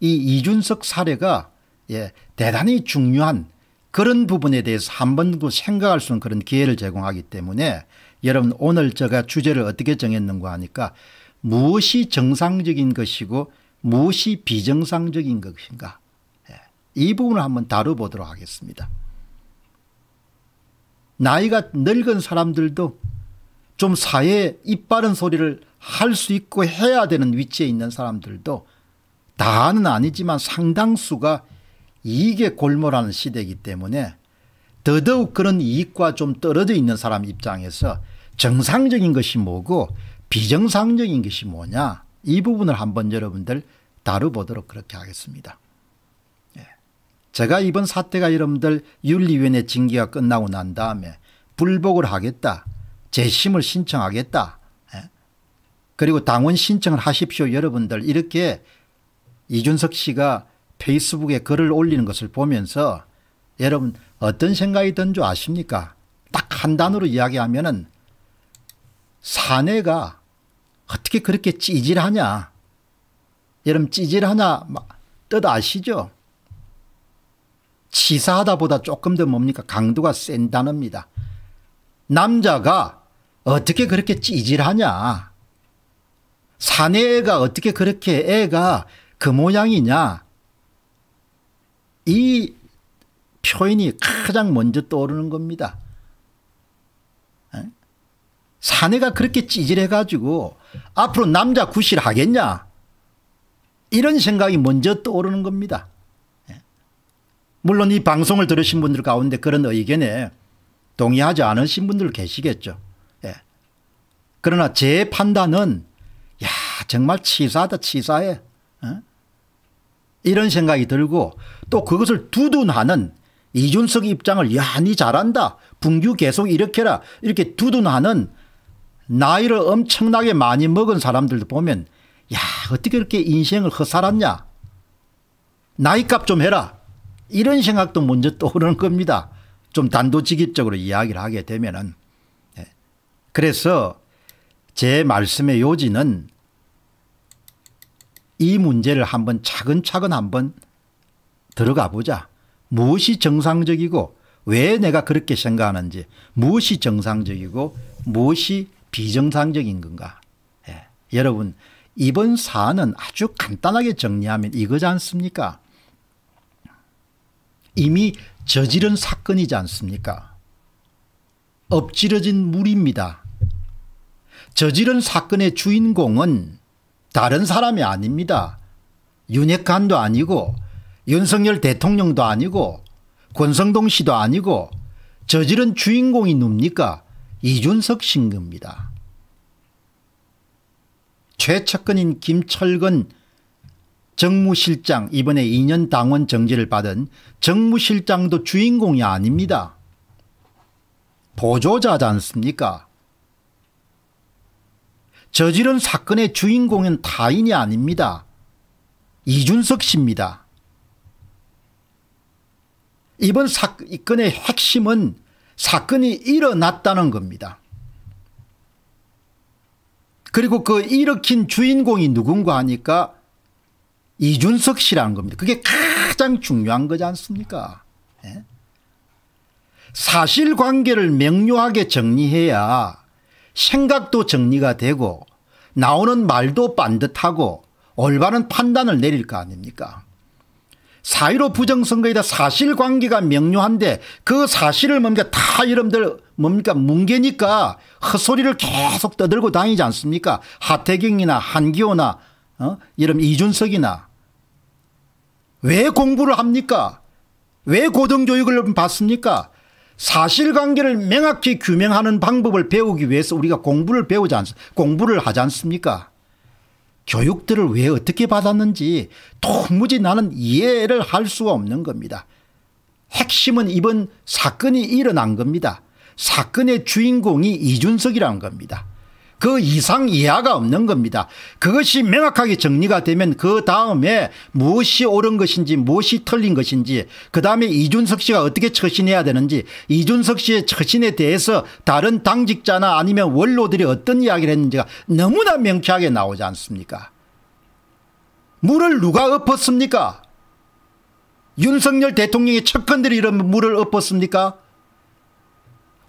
이 이준석 사례가 예, 대단히 중요한 그런 부분에 대해서 한번 그 생각할 수 있는 그런 기회를 제공하기 때문에 여러분 오늘 제가 주제를 어떻게 정했는가 하니까 무엇이 정상적인 것이고 무엇이 비정상적인 것인가 예, 이 부분을 한번 다뤄보도록 하겠습니다. 나이가 늙은 사람들도 좀 사회에 입바른 소리를 할 수 있고 해야 되는 위치에 있는 사람들도 다는 아니지만 상당수가 이익에 골몰하는 시대이기 때문에 더더욱 그런 이익과 좀 떨어져 있는 사람 입장에서 정상적인 것이 뭐고 비정상적인 것이 뭐냐 이 부분을 한번 여러분들 다뤄보도록 그렇게 하겠습니다. 예. 제가 이번 사태가 여러분들 윤리위원회 징계가 끝나고 난 다음에 불복을 하겠다. 재심을 신청하겠다. 예. 그리고 당원 신청을 하십시오 여러분들 이렇게 이준석 씨가 페이스북에 글을 올리는 것을 보면서 여러분 어떤 생각이 든 줄 아십니까? 딱 한 단어로 이야기하면 은 사내가 어떻게 그렇게 찌질하냐. 여러분 찌질하냐 뜻 아시죠? 치사하다 보다 조금 더 뭡니까 강도가 센 단어입니다. 남자가 어떻게 그렇게 찌질하냐. 사내가 어떻게 그렇게 애가 그 모양이냐 이 표현이 가장 먼저 떠오르는 겁니다. 사내가 그렇게 찌질해가지고 앞으로 남자 구실하겠냐 이런 생각이 먼저 떠오르는 겁니다. 물론 이 방송을 들으신 분들 가운데 그런 의견에 동의하지 않으신 분들 계시겠죠. 그러나 제 판단은 야 정말 치사하다 치사해. 어? 이런 생각이 들고 또 그것을 두둔하는 이준석 입장을 야니 잘한다. 분규 계속 일으켜라. 이렇게 두둔하는 나이를 엄청나게 많이 먹은 사람들도 보면 야 어떻게 이렇게 인생을 허살았냐. 나이값 좀 해라. 이런 생각도 먼저 떠오르는 겁니다. 좀 단도직입적으로 이야기를 하게 되면은. 예. 그래서 제 말씀의 요지는 이 문제를 한번 차근차근 한번 들어가 보자. 무엇이 정상적이고 왜 내가 그렇게 생각하는지 무엇이 정상적이고 무엇이 비정상적인 건가. 예. 여러분 이번 사안은 아주 간단하게 정리하면 이거지 않습니까? 이미 저지른 사건이지 않습니까? 엎질러진 물입니다. 저지른 사건의 주인공은 다른 사람이 아닙니다. 윤핵관도 아니고 윤석열 대통령도 아니고 권성동 씨도 아니고 저지른 주인공이 뭡니까? 이준석 씨인 겁니다. 최측근인 김철근 정무실장 이번에 2년 당원 정지를 받은 정무실장도 주인공이 아닙니다. 보조자지 않습니까? 저지른 사건의 주인공은 타인이 아닙니다. 이준석 씨입니다. 이번 사건의 핵심은 사건이 일어났다는 겁니다. 그리고 그 일으킨 주인공이 누군가 하니까 이준석 씨라는 겁니다. 그게 가장 중요한 거지 않습니까? 예? 사실관계를 명료하게 정리해야 생각도 정리가 되고 나오는 말도 반듯하고 올바른 판단을 내릴 거 아닙니까 사1로 부정선거에다 사실관계가 명료한데 그 사실을 뭡니까 다 여러분들 뭡니까 뭉개니까 헛소리를 계속 떠들고 다니지 않습니까 하태경이나 한기호나 어? 이런 이준석이나 왜 공부를 합니까 왜 고등교육을 받습니까 사실관계를 명확히 규명하는 방법을 배우기 위해서 우리가 공부를 배우지 않, 공부를 하지 않습니까? 교육들을 왜 어떻게 받았는지 도무지 나는 이해를 할 수가 없는 겁니다. 핵심은 이번 사건이 일어난 겁니다. 사건의 주인공이 이준석이라는 겁니다. 그 이상 이하가 없는 겁니다. 그것이 명확하게 정리가 되면 그 다음에 무엇이 옳은 것인지 무엇이 틀린 것인지 그 다음에 이준석 씨가 어떻게 처신해야 되는지 이준석 씨의 처신에 대해서 다른 당직자나 아니면 원로들이 어떤 이야기를 했는지가 너무나 명쾌하게 나오지 않습니까? 물을 누가 엎었습니까? 윤석열 대통령의 척건들이 이런 물을 엎었습니까?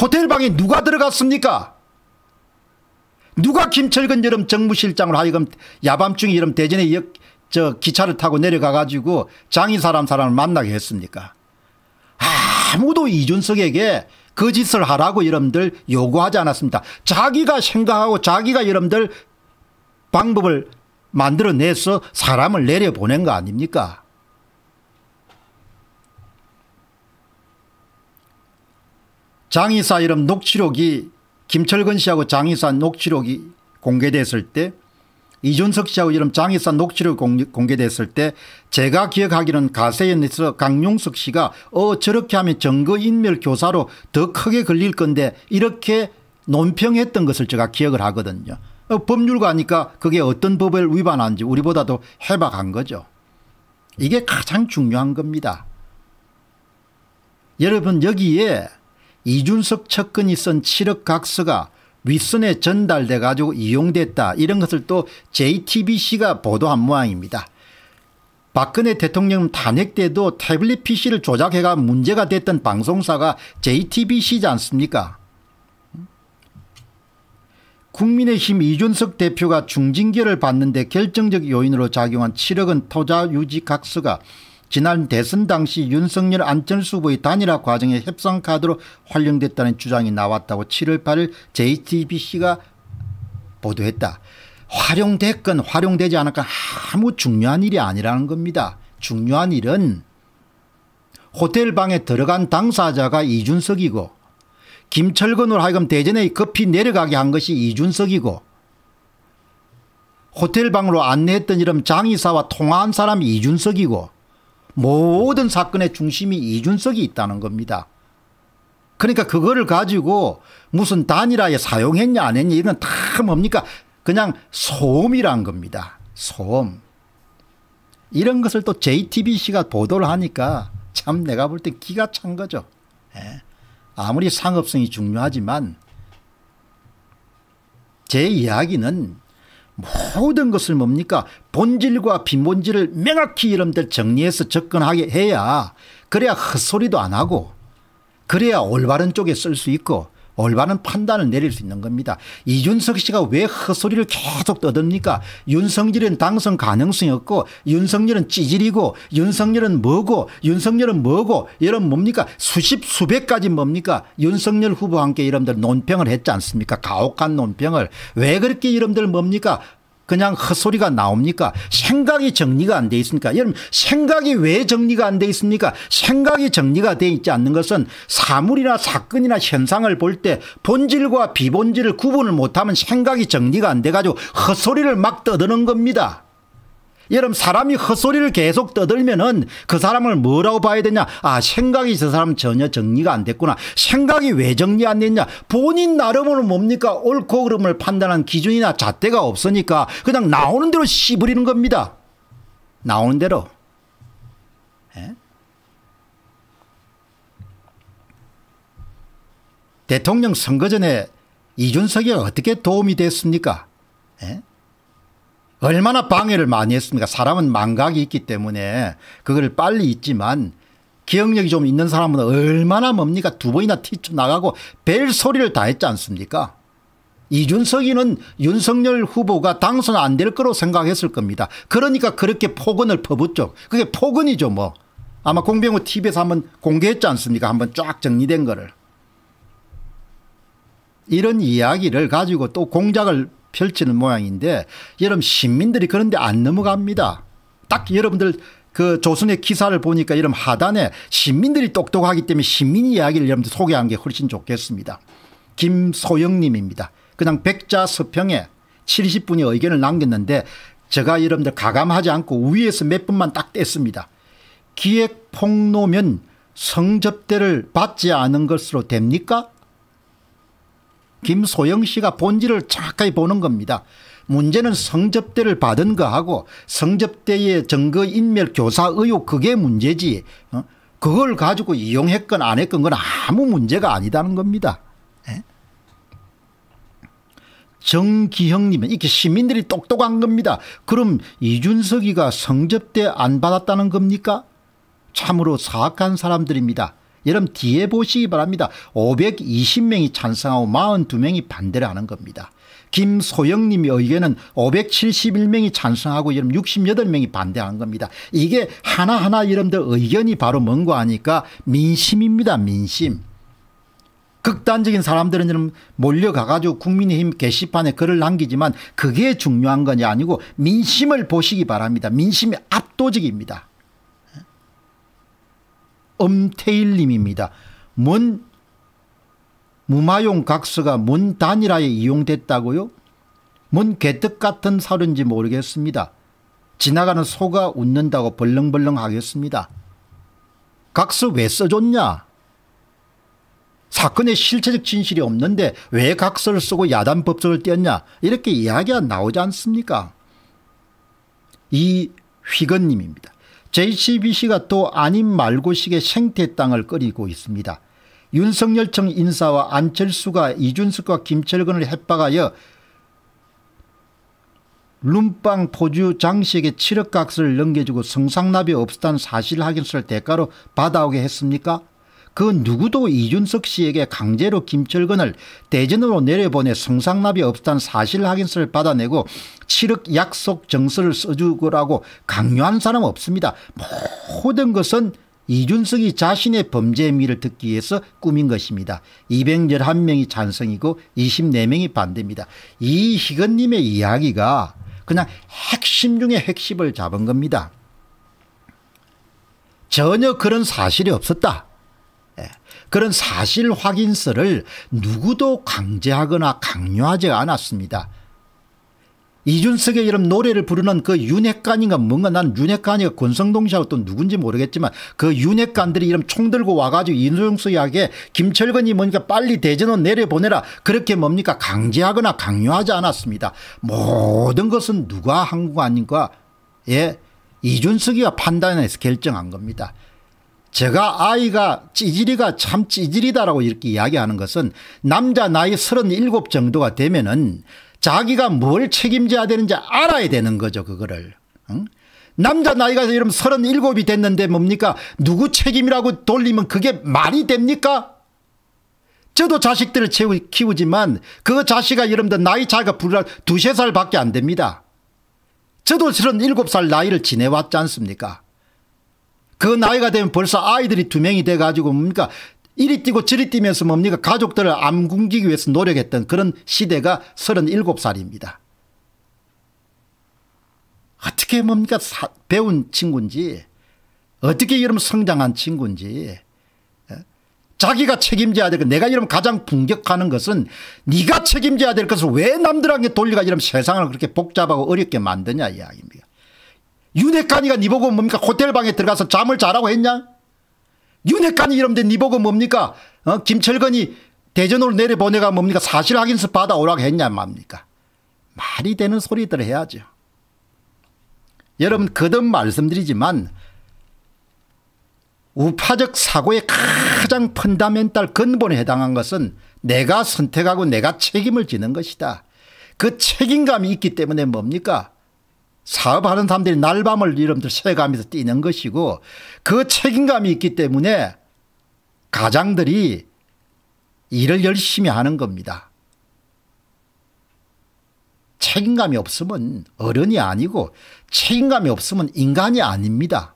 호텔방에 누가 들어갔습니까? 누가 김철근 여름 정무실장으로 하여금 야밤중에 여름 대전에 역, 저 기차를 타고 내려가 가지고 장인 사람 사람을 만나게 했습니까 아무도 이준석에게 거짓을 그 하라고 여러분들 요구하지 않았습니다. 자기가 생각하고 자기가 여러분들 방법을 만들어내서 사람을 내려보낸 거 아닙니까? 장의사 이름 녹취록이 김철근 씨하고 장희산 녹취록이 공개됐을 때 이준석 씨하고 이름 장희산 녹취록 공개됐을 때 제가 기억하기는 가세연에서 강용석 씨가 어 저렇게 하면 정거인멸 교사로 더 크게 걸릴 건데 이렇게 논평했던 것을 제가 기억을 하거든요. 어, 법률가니까 그게 어떤 법을 위반한지 우리보다도 해박한 거죠. 이게 가장 중요한 겁니다. 여러분 여기에 이준석 측근이 쓴 칠흑각서가 윗선에 전달돼 가지고 이용됐다 이런 것을 또 JTBC가 보도한 모양입니다. 박근혜 대통령 탄핵 때도 태블릿 PC를 조작해가 문제가 됐던 방송사가 JTBC지 않습니까? 국민의힘 이준석 대표가 중징계를 받는데 결정적 요인으로 작용한 7억은 토자유지 각서가 지난 대선 당시 윤석열 안철수 후보의 단일화 과정에 협상 카드로 활용됐다는 주장이 나왔다고 7월 8일 JTBC가 보도했다. 활용됐건 활용되지 않았건 아무 중요한 일이 아니라는 겁니다. 중요한 일은 호텔 방에 들어간 당사자가 이준석이고 김철근으로 하여금 대전에 급히 내려가게 한 것이 이준석이고 호텔 방으로 안내했던 이름 장이사와 통화한 사람이 이준석이고 모든 사건의 중심이 이준석이 있다는 겁니다. 그러니까 그거를 가지고 무슨 단일화에 사용했냐 안 했냐 이건 다 뭡니까 그냥 소음이란 겁니다. 소음. 이런 것을 또 JTBC가 보도를 하니까 참 내가 볼 때 기가 찬 거죠. 예. 아무리 상업성이 중요하지만 제 이야기는 모든 것을 뭡니까 본질과 빈본질을 명확히 여러분들 정리해서 접근하게 해야 그래야 헛소리도 안 하고 그래야 올바른 쪽에 쓸 수 있고 올바른 판단을 내릴 수 있는 겁니다. 이준석 씨가 왜 헛소리를 계속 떠듭니까? 윤석열은 당선 가능성이 없고 윤석열은 찌질이고 윤석열은 뭐고 윤석열은 뭐고 이런 뭡니까? 수십 수백 가지 뭡니까? 윤석열 후보와 함께 이름들 논평을 했지 않습니까? 가혹한 논평을 왜 그렇게 이름들 뭡니까? 그냥 헛소리가 나옵니까? 생각이 정리가 안 되어 있습니까 여러분 생각이 왜 정리가 안 되어 있습니까? 생각이 정리가 되어 있지 않는 것은 사물이나 사건이나 현상을 볼 때 본질과 비본질을 구분을 못하면 생각이 정리가 안 돼 가지고 헛소리를 막 떠드는 겁니다. 여러분 사람이 헛소리를 계속 떠들면은 그 사람을 뭐라고 봐야 되냐 아 생각이 저 사람 전혀 정리가 안 됐구나 생각이 왜 정리 안 됐냐 본인 나름으로 뭡니까 옳고 그름을 판단한 기준이나 잣대가 없으니까 그냥 나오는 대로 씨부리는 겁니다 나오는 대로 예? 대통령 선거 전에 이준석이 어떻게 도움이 됐습니까 예? 얼마나 방해를 많이 했습니까? 사람은 망각이 있기 때문에 그걸 빨리 잊지만 기억력이 좀 있는 사람은 얼마나 뭡니까? 두 번이나 튀쳐나가고 벨 소리를 다 했지 않습니까? 이준석이는 윤석열 후보가 당선 안 될 거로 생각했을 겁니다. 그러니까 그렇게 폭언을 퍼붓죠. 그게 폭언이죠 뭐. 아마 공병호 TV에서 한번 공개했지 않습니까? 한번 쫙 정리된 거를. 이런 이야기를 가지고 또 공작을 펼치는 모양인데 여러분 시민들이 그런데 안 넘어갑니다. 딱 여러분들 그 조선의 기사를 보니까 이런 하단에 시민들이 똑똑하기 때문에 시민 이야기를 여러분들 소개한 게 훨씬 좋겠습니다. 김소영님입니다. 그냥 백자 서평에 70분이 의견을 남겼는데 제가 여러분들 가감하지 않고 위에서 몇 분만 딱 뗐습니다. 기획 폭로면 성접대를 받지 않은 것으로 됩니까? 김소영 씨가 본질을 정확하게 보는 겁니다. 문제는 성접대를 받은 거하고 성접대의 증거인멸 교사 의혹 그게 문제지 어? 그걸 가지고 이용했건 안 했건 건 아무 문제가 아니다는 겁니다. 예? 정기형님 이렇게 시민들이 똑똑한 겁니다. 그럼 이준석이가 성접대 안 받았다는 겁니까? 참으로 사악한 사람들입니다. 여러분 뒤에 보시기 바랍니다. 520명이 찬성하고 42명이 반대를 하는 겁니다. 김소영님의 의견은 571명이 찬성하고 여러분 68명이 반대하는 겁니다. 이게 하나하나 여러분들 의견이 바로 뭔고 하니까 민심입니다. 민심. 극단적인 사람들은 여러분 몰려가가지고 국민의힘 게시판에 글을 남기지만 그게 중요한 건이 아니고 민심을 보시기 바랍니다. 민심이 압도적입니다. 엄태일님입니다. 뭔 무마용 각서가 뭔 단일화에 이용됐다고요? 뭔 개떡 같은 사료인지 모르겠습니다. 지나가는 소가 웃는다고 벌렁벌렁 하겠습니다. 각서 왜 써줬냐? 사건의 실체적 진실이 없는데 왜 각서를 쓰고 야단 법석을 띄었냐? 이렇게 이야기가 나오지 않습니까? 이 휘건님입니다. JCBC가 또아님 말고식의 생태 땅을 끓이고 있습니다. 윤석열 청 인사와 안철수가 이준석과 김철근을 협박하여 룸빵 포주 장식의 7억 값을 넘겨주고 성상납이 없었다는 사실 확인서를 대가로 받아오게 했습니까? 그 누구도 이준석 씨에게 강제로 김철근을 대전으로 내려보내 성상납이 없다는 사실 확인서를 받아내고 7억 약속 정서를 써주라고 고 강요한 사람 없습니다. 모든 것은 이준석이 자신의 범죄 의미를 듣기 위해서 꾸민 것입니다. 211명이 찬성이고 24명이 반대입니다. 이희건님의 이야기가 그냥 핵심 중에 핵심을 잡은 겁니다. 전혀 그런 사실이 없었다. 그런 사실 확인서를 누구도 강제하거나 강요하지 않았습니다. 이준석의 이런 노래를 부르는 그 윤핵관인가 뭔가 난 윤핵관이가 권성동 씨하고 또 누군지 모르겠지만 그 윤핵관들이 이름 총 들고 와가지고 인수영수에게 김철근이 뭔가 빨리 대전원 내려보내라 그렇게 뭡니까 강제하거나 강요하지 않았습니다. 모든 것은 누가 한 거 아닌가 예 이준석이가 판단해서 결정한 겁니다. 제가 아이가 찌질이가 참 찌질이다라고 이렇게 이야기하는 것은 남자 나이 37 정도가 되면은 자기가 뭘 책임져야 되는지 알아야 되는 거죠 그거를. 응? 남자 나이가 이러면 37이 됐는데 뭡니까 누구 책임이라고 돌리면 그게 말이 됩니까? 저도 자식들을 채우, 키우지만 그 자식아 여러분들 나이 차이가 불과 두세 살밖에 안 됩니다. 저도 37살 나이를 지내왔지 않습니까? 그 나이가 되면 벌써 아이들이 두 명이 돼가지고 뭡니까 이리 뛰고 저리 뛰면서 뭡니까 가족들을 안 굶기기 위해서 노력했던 그런 시대가 37살입니다. 어떻게 뭡니까 사, 배운 친구인지 어떻게 이름 성장한 친구인지 어? 자기가 책임져야 될 것, 내가 이러면 가장 분격하는 것은 네가 책임져야 될 것을 왜 남들한테 돌리가 이러면 세상을 그렇게 복잡하고 어렵게 만드냐 이야기입니다. 윤핵관이가 니 보고 뭡니까? 호텔 방에 들어가서 잠을 자라고 했냐? 윤핵관이 이러면 니 보고 뭡니까? 어? 김철근이 대전으로 내려보내가 뭡니까? 사실 확인서 받아오라고 했냐 맙니까? 말이 되는 소리들 해야죠. 여러분 거듭 말씀드리지만 우파적 사고의 가장 펀다멘탈 근본에 해당한 것은 내가 선택하고 내가 책임을 지는 것이다. 그 책임감이 있기 때문에 뭡니까? 사업하는 사람들이 날밤을 이름들 새가면서 뛰는 것이고 그 책임감이 있기 때문에 가장들이 일을 열심히 하는 겁니다. 책임감이 없으면 어른이 아니고 책임감이 없으면 인간이 아닙니다.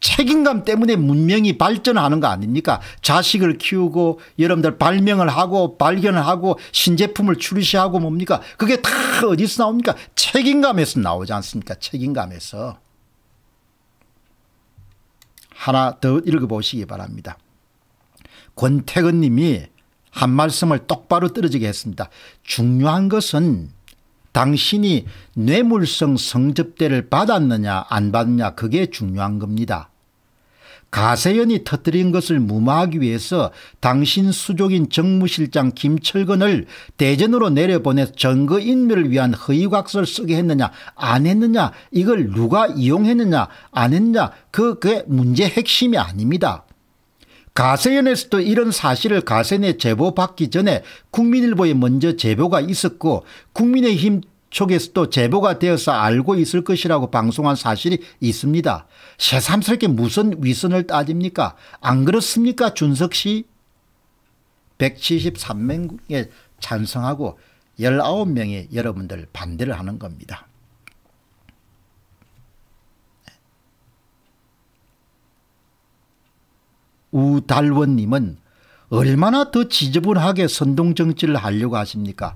책임감 때문에 문명이 발전하는 거 아닙니까 자식을 키우고 여러분들 발명을 하고 발견을 하고 신제품을 출시하고 뭡니까 그게 다 어디서 나옵니까 책임감에서 나오지 않습니까 책임감에서 하나 더 읽어보시기 바랍니다 권태근 님이 한 말씀을 똑바로 떨어지게 했습니다 중요한 것은 당신이 뇌물성 성접대를 받았느냐 안 받느냐 그게 중요한 겁니다. 가세연이 터뜨린 것을 무마하기 위해서 당신 수족인 정무실장 김철근을 대전으로 내려보내 전거인멸을 위한 허위각서를 쓰게 했느냐 안 했느냐 이걸 누가 이용했느냐 안 했느냐 그, 그게 문제 핵심이 아닙니다. 가세연에서도 이런 사실을 가세연에 제보받기 전에 국민일보에 먼저 제보가 있었고 국민의힘 쪽에서도 제보가 되어서 알고 있을 것이라고 방송한 사실이 있습니다. 새삼스럽게 무슨 위선을 따집니까? 안 그렇습니까 준석 씨? 173명에 찬성하고 19명의 여러분들 반대를 하는 겁니다. 우달원님은 얼마나 더 지저분하게 선동정치를 하려고 하십니까?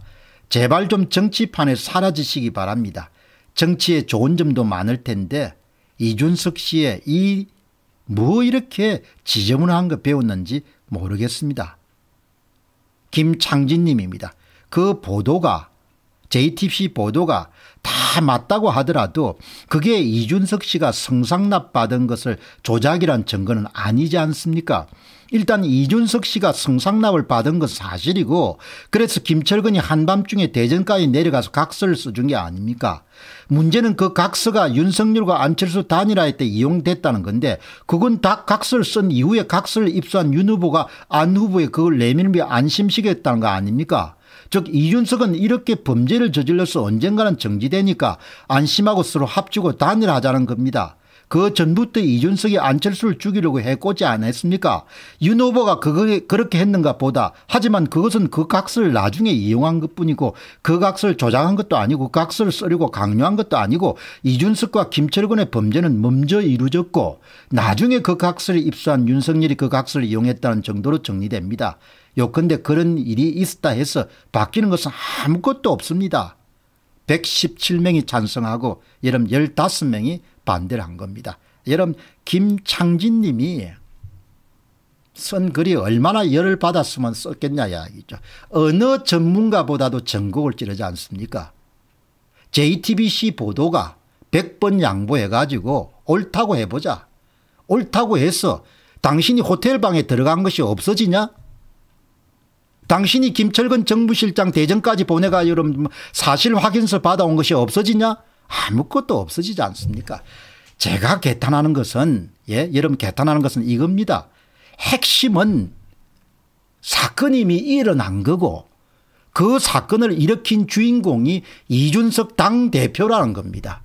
제발 좀 정치판에서 사라지시기 바랍니다. 정치에 좋은 점도 많을 텐데 이준석 씨의 이 뭐 이렇게 지저분한 거 배웠는지 모르겠습니다. 김창진 님입니다. 그 보도가 JTBC 보도가 다 맞다고 하더라도 그게 이준석 씨가 성상납 받은 것을 조작이란 증거는 아니지 않습니까? 일단 이준석 씨가 성상납을 받은 건 사실이고 그래서 김철근이 한밤중에 대전까지 내려가서 각서를 써준 게 아닙니까? 문제는 그 각서가 윤석열과 안철수 단일화에 때 이용됐다는 건데 그건 다 각서를 쓴 이후에 각서를 입수한 윤 후보가 안후보의 그걸 내밀며 안심시켰다는 거 아닙니까? 즉 이준석은 이렇게 범죄를 저질러서 언젠가는 정지되니까 안심하고 서로 합주고 단일하자는 겁니다. 그 전부터 이준석이 안철수를 죽이려고 해꼬지 않았습니까? 윤 후보가 그거 그렇게 했는가 보다. 하지만 그것은 그 각서를 나중에 이용한 것뿐이고 그 각서를 조장한 것도 아니고 그 각서를 쓰려고 강요한 것도 아니고 이준석과 김철근의 범죄는 먼저 이루어졌고 나중에 그 각서를 입수한 윤석열이 그 각서를 이용했다는 정도로 정리됩니다. 요컨대 그런 일이 있었다 해서 바뀌는 것은 아무것도 없습니다. 117명이 찬성하고 여름 15명이 반대를 한 겁니다. 여러분 김창진 님이 쓴 글이 얼마나 열을 받았으면 썼겠냐 이야기죠. 어느 전문가보다도 전국을 찌르지 않습니까? JTBC 보도가 100번 양보해가지고 옳다고 해보자. 옳다고 해서 당신이 호텔방에 들어간 것이 없어지냐? 당신이 김철근 정부실장 대전까지 보내가 여러분 사실 확인서 받아온 것이 없어지냐? 아무것도 없어지지 않습니까? 제가 개탄하는 것은 예, 여러분 개탄하는 것은 이겁니다. 핵심은 사건이 이미 일어난 거고 그 사건을 일으킨 주인공이 이준석 당대표라는 겁니다.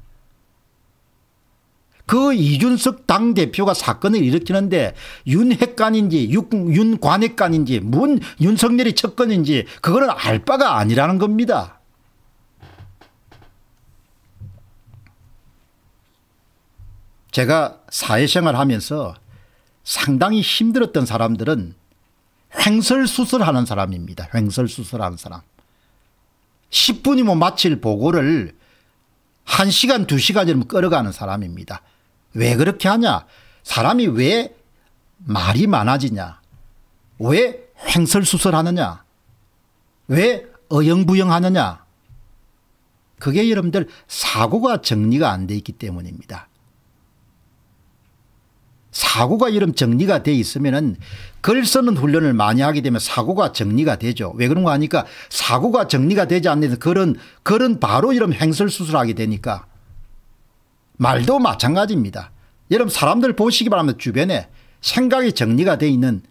그 이준석 당대표가 사건을 일으키는데 윤핵관인지 윤관핵관인지 문 윤석열이 척건인지 그거는 알 바가 아니라는 겁니다. 제가 사회생활 하면서 상당히 힘들었던 사람들은 횡설수설하는 사람입니다. 횡설수설하는 사람. 10분이면 뭐 마칠 보고를 1시간 2시간이면 끌어가는 사람입니다. 왜 그렇게 하냐 사람이 왜 말이 많아지냐 왜 횡설수설하느냐 왜 어영부영하느냐 그게 여러분들 사고가 정리가 안 돼 있기 때문입니다. 사고가 이런 정리가 돼 있으면은 글 쓰는 훈련을 많이 하게 되면 사고가 정리가 되죠. 왜 그런 거하니까 사고가 정리가 되지 않는 그런 그런 바로 이런 행설 수술하게 되니까 말도 마찬가지입니다. 여러분 사람들 보시기 바랍니다. 주변에 생각이 정리가 돼 있는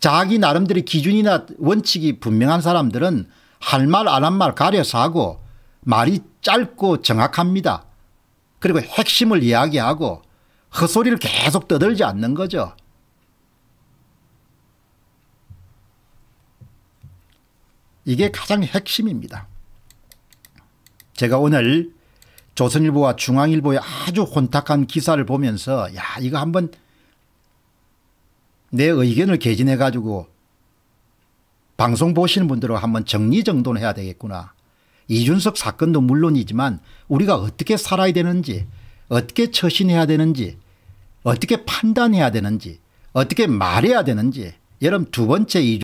자기 나름대로 기준이나 원칙이 분명한 사람들은 할 말 안 한 말 가려서 하고 말이 짧고 정확합니다. 그리고 핵심을 이야기하고 헛소리를 계속 떠들지 않는 거죠. 이게 가장 핵심입니다. 제가 오늘 조선일보와 중앙일보의 아주 혼탁한 기사를 보면서 야 이거 한번 내 의견을 개진해 가지고 방송 보시는 분들하고 한번 정리정돈해야 되겠구나. 이준석 사건도 물론이지만 우리가 어떻게 살아야 되는지 어떻게 처신해야 되는지 어떻게 판단해야 되는지 어떻게 말해야 되는지 여러분 두 번째 이주